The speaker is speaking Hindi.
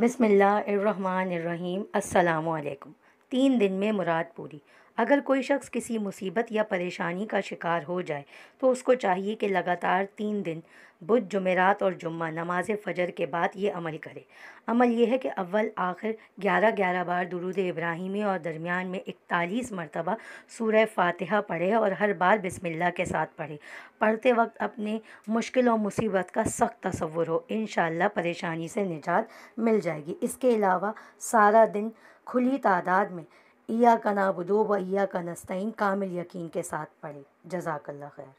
बसमीम् अल्लाम तीन दिन में मुराद पूरी अगर कोई शख्स किसी मुसीबत या परेशानी का शिकार हो जाए तो उसको चाहिए कि लगातार तीन दिन बुध जुमेरात और जुम्मा नमाज फ़जर के बाद ये अमल करे अमल यह है कि अव्वल आखिर ग्यारह ग्यारह बार दरूद इब्राहिमी और दरमियान में इकतालीस मरतबा सूरह फातहा पढ़े और हर बार बसमिल्ला के साथ पढ़े पढ़ते वक्त अपने मुश्किल और मुसीबत का सख्त तस्वुर हो इन परेशानी से निजात मिल जाएगी इसके अलावा सारा दिन खुली तादाद में ईया का नाबुदो व ईया का नस्तीन कामिल यकीन के साथ पढ़े जजाकल्ला खैर